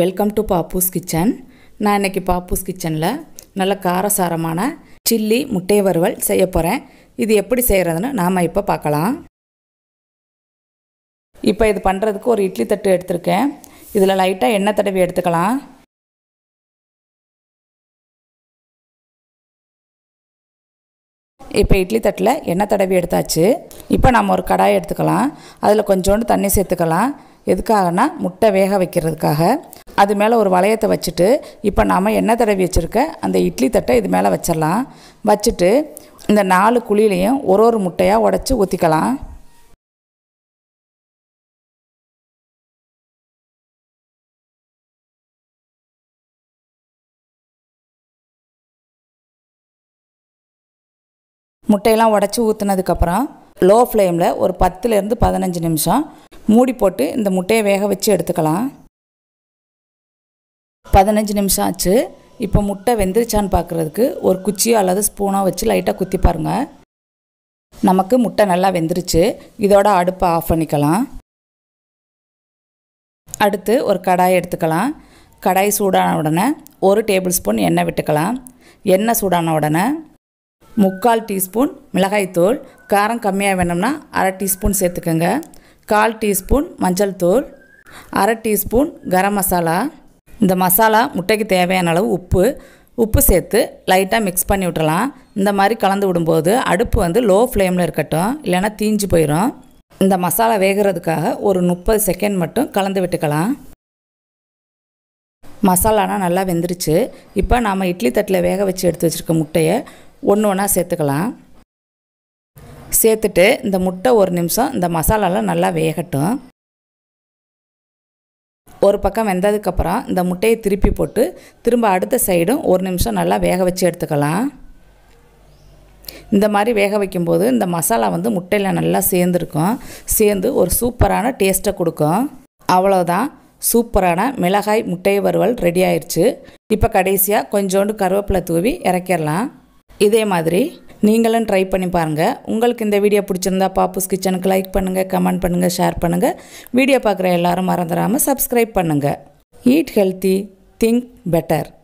welcome to பாப்பூஸ் kitchen நான் இன்றைக்கி பாப்பூஸ் கிச்சனில் நல்ல காரசாரமான சில்லி முட்டை வறுவல் செய்ய போகிறேன் இது எப்படி செய்கிறதுன்னு நாம் இப்போ பார்க்கலாம் இப்போ இது பண்ணுறதுக்கு ஒரு இட்லி தட்டு எடுத்திருக்கேன் இதில் லைட்டாக எண்ணெய் தடவி எடுத்துக்கலாம் இப்போ இட்லி தட்டில் எண்ணெய் தடவி எடுத்தாச்சு இப்போ நம்ம ஒரு கடாய் எடுத்துக்கலாம் அதில் கொஞ்சோண்டு தண்ணி சேர்த்துக்கலாம் எதுக்காகனா முட்டை வேக வைக்கிறதுக்காக அது மேலே ஒரு வளையத்தை வச்சுட்டு இப்போ நாம் எண்ணெய் தடவி வச்சுருக்க அந்த இட்லி தட்டை இது மேலே வச்சிடலாம் வச்சுட்டு இந்த நாலு குழிலையும் ஒரு ஒரு முட்டையாக உடச்சி ஊற்றிக்கலாம் முட்டையெல்லாம் உடச்சி ஊற்றுனதுக்கப்புறம் லோ ஃப்ளேமில் ஒரு பத்துலேருந்து பதினஞ்சு நிமிஷம் மூடி போட்டு இந்த முட்டையை வேக வச்சு எடுத்துக்கலாம் பதினஞ்சு நிமிஷம் ஆச்சு இப்போ முட்டை வெந்துருச்சான்னு பார்க்குறதுக்கு ஒரு குச்சியோ அல்லது ஸ்பூனோ வச்சு லைட்டாக குத்தி பாருங்கள் நமக்கு முட்டை நல்லா வெந்துருச்சு இதோட அடுப்பை ஆஃப் பண்ணிக்கலாம் அடுத்து ஒரு கடாய் எடுத்துக்கலாம் கடாய் சூடான உடனே ஒரு டேபிள் ஸ்பூன் எண்ணெய் விட்டுக்கலாம் எண்ணெய் சூடான உடனே முக்கால் டீஸ்பூன் மிளகாய்த்தூள் காரம் கம்மியாக வேணும்னா அரை டீஸ்பூன் சேர்த்துக்கோங்க கால் டீஸ்பூன் மஞ்சள் தூள் அரை டீஸ்பூன் கரம் மசாலா இந்த மசாலா முட்டைக்கு தேவையான அளவு உப்பு உப்பு சேர்த்து லைட்டாக மிக்ஸ் பண்ணி விட்டுறலாம் இந்த மாதிரி கலந்து விடும்போது அடுப்பு வந்து லோ ஃப்ளேமில் இருக்கட்டும் இல்லைனா தீஞ்சு போயிடும் இந்த மசாலா வேகிறதுக்காக ஒரு முப்பது செகண்ட் மட்டும் கலந்து விட்டுக்கலாம் மசாலானா நல்லா வெந்துருச்சு இப்போ நாம் இட்லி தட்டில் வேக வச்சு எடுத்து வச்சுருக்க முட்டையை ஒன்று ஒன்றா சேர்த்துக்கலாம் சேர்த்துட்டு இந்த முட்டை ஒரு நிமிஷம் இந்த மசாலாலாம் நல்லா வேகட்டும் ஒரு பக்கம் வெந்ததுக்கப்புறம் இந்த முட்டையை திருப்பி போட்டு திரும்ப அடுத்த சைடும் ஒரு நிமிஷம் நல்லா வேக வச்சு எடுத்துக்கலாம் இந்த மாதிரி வேக வைக்கும்போது இந்த மசாலா வந்து முட்டையில் நல்லா சேர்ந்துருக்கும் சேர்ந்து ஒரு சூப்பரான டேஸ்ட்டை கொடுக்கும் அவ்வளோதான் சூப்பரான மிளகாய் முட்டை வறுவல் ரெடி ஆயிடுச்சு இப்போ கடைசியாக கொஞ்சோண்டு கருவேப்பிலை தூவி இறக்கிடலாம் இதே மாதிரி நீங்களும் ட்ரை பண்ணி பாருங்கள் உங்களுக்கு இந்த வீடியோ பிடிச்சிருந்தா பாப்புஸ் கிச்சனுக்கு லைக் பண்ணுங்கள் கமெண்ட் பண்ணுங்கள் ஷேர் பண்ணுங்கள் வீடியோ பார்க்குற எல்லாரும் மறந்துடாமல் சப்ஸ்கிரைப் பண்ணுங்கள் ஈட் ஹெல்த்தி திங்க் பெட்டர்